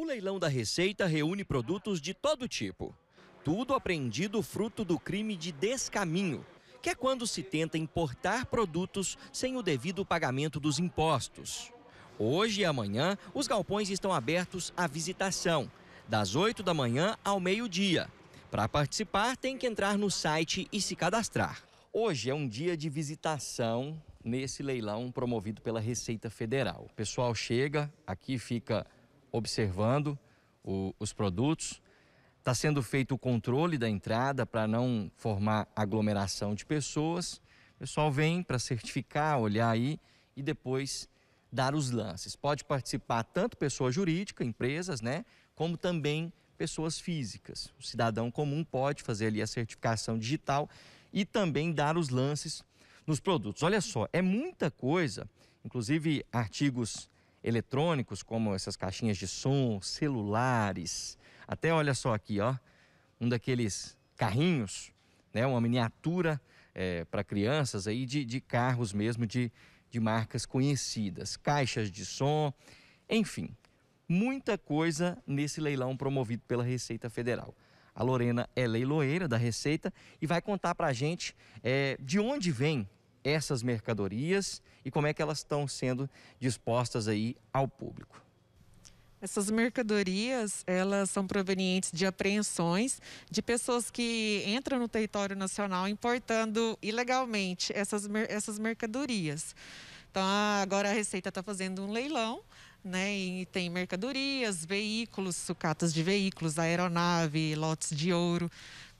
O leilão da Receita reúne produtos de todo tipo. Tudo apreendido fruto do crime de descaminho, que é quando se tenta importar produtos sem o devido pagamento dos impostos. Hoje e amanhã, os galpões estão abertos à visitação, das 8 da manhã ao meio-dia. Para participar, tem que entrar no site e se cadastrar. Hoje é um dia de visitação nesse leilão promovido pela Receita Federal. O pessoal chega, aqui fica observando o, os produtos. Está sendo feito o controle da entrada para não formar aglomeração de pessoas. O pessoal vem para certificar, olhar aí e depois dar os lances. Pode participar tanto pessoa jurídica, empresas, né, como também pessoas físicas. O cidadão comum pode fazer ali a certificação digital e também dar os lances nos produtos. Olha só, é muita coisa, inclusive artigos eletrônicos, como essas caixinhas de som, celulares. Até olha só aqui, ó, um daqueles carrinhos, né, uma miniatura é, para crianças aí de, de carros mesmo de, de marcas conhecidas, caixas de som, enfim, muita coisa nesse leilão promovido pela Receita Federal. A Lorena é leiloeira da Receita e vai contar para a gente é, de onde vem essas mercadorias e como é que elas estão sendo dispostas aí ao público. Essas mercadorias, elas são provenientes de apreensões de pessoas que entram no território nacional importando ilegalmente essas, essas mercadorias. Então, agora a Receita está fazendo um leilão, né? E tem mercadorias, veículos, sucatas de veículos, aeronave, lotes de ouro.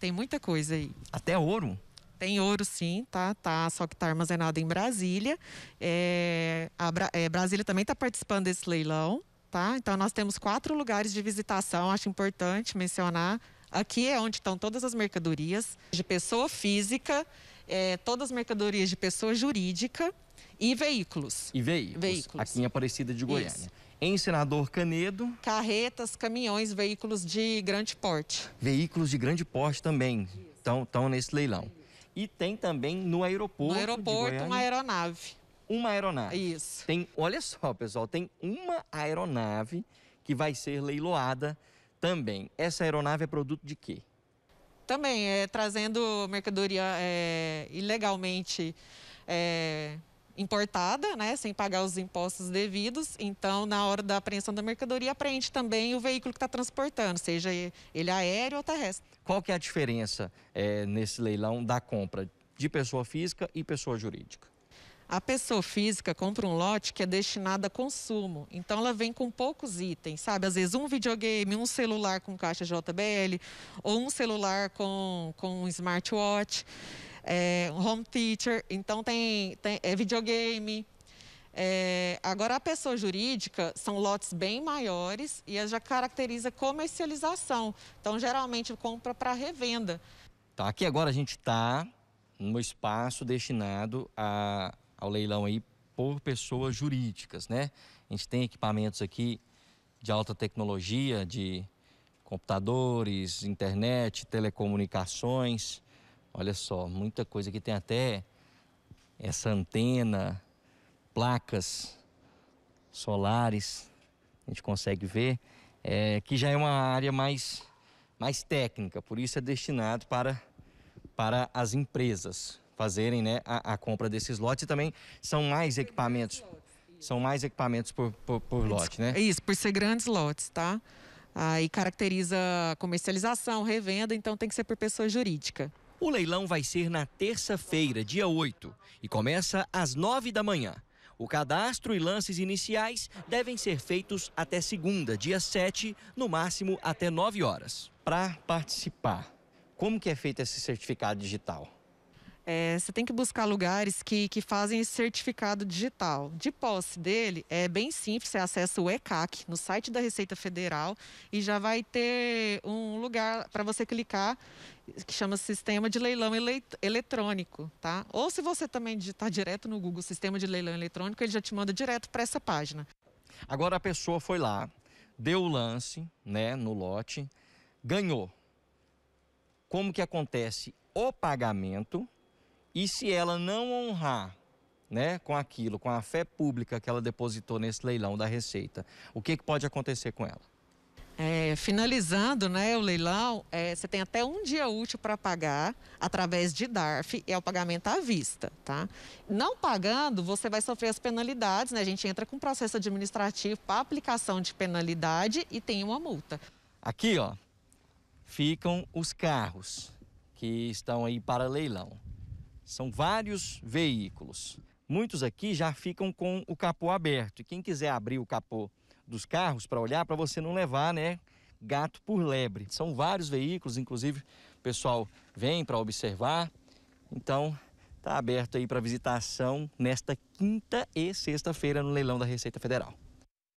Tem muita coisa aí. Até ouro? Tem ouro sim, tá? tá só que está armazenado em Brasília. É, Bra é, Brasília também está participando desse leilão. Tá? Então nós temos quatro lugares de visitação, acho importante mencionar. Aqui é onde estão todas as mercadorias de pessoa física, é, todas as mercadorias de pessoa jurídica e veículos. E veículos. veículos. Aqui em Aparecida de Goiânia. Isso. Em Senador Canedo. Carretas, caminhões, veículos de grande porte. Veículos de grande porte também estão nesse leilão. E tem também no aeroporto. No aeroporto, uma aeronave. Uma aeronave. Isso. Tem, olha só, pessoal, tem uma aeronave que vai ser leiloada também. Essa aeronave é produto de quê? Também é trazendo mercadoria é, ilegalmente é, importada, né, sem pagar os impostos devidos. Então, na hora da apreensão da mercadoria, apreende também o veículo que está transportando, seja ele aéreo ou terrestre. Qual que é a diferença é, nesse leilão da compra de pessoa física e pessoa jurídica? A pessoa física compra um lote que é destinado a consumo, então ela vem com poucos itens, sabe? Às vezes um videogame, um celular com caixa JBL ou um celular com, com um smartwatch é, home teacher então tem, tem é videogame. É, agora, a pessoa jurídica são lotes bem maiores e já caracteriza comercialização. Então, geralmente, compra para revenda. Tá, aqui agora a gente está no espaço destinado a, ao leilão aí por pessoas jurídicas, né? A gente tem equipamentos aqui de alta tecnologia, de computadores, internet, telecomunicações. Olha só, muita coisa que tem até essa antena, placas solares, a gente consegue ver, é, que já é uma área mais, mais técnica, por isso é destinado para, para as empresas fazerem né, a, a compra desses lotes e também são mais equipamentos. São mais equipamentos por, por, por lote, né? Isso, por ser grandes lotes, tá? Aí caracteriza comercialização, revenda, então tem que ser por pessoa jurídica. O leilão vai ser na terça-feira, dia 8, e começa às 9 da manhã. O cadastro e lances iniciais devem ser feitos até segunda, dia 7, no máximo até 9 horas. Para participar, como que é feito esse certificado digital? É, você tem que buscar lugares que, que fazem esse certificado digital. De posse dele, é bem simples, você acessa o ECAC no site da Receita Federal e já vai ter um lugar para você clicar que chama Sistema de Leilão Eletrônico, tá? Ou se você também digitar direto no Google Sistema de Leilão Eletrônico, ele já te manda direto para essa página. Agora a pessoa foi lá, deu o lance, né, no lote, ganhou. Como que acontece o pagamento? E se ela não honrar né, com aquilo, com a fé pública que ela depositou nesse leilão da Receita, o que, que pode acontecer com ela? É, finalizando né, o leilão, é, você tem até um dia útil para pagar através de DARF, é o pagamento à vista. Tá? Não pagando, você vai sofrer as penalidades, né? a gente entra com processo administrativo para aplicação de penalidade e tem uma multa. Aqui ó, ficam os carros que estão aí para leilão. São vários veículos. Muitos aqui já ficam com o capô aberto. E quem quiser abrir o capô dos carros para olhar, para você não levar, né? Gato por lebre. São vários veículos, inclusive o pessoal vem para observar. Então, está aberto aí para visitação nesta quinta e sexta-feira no leilão da Receita Federal.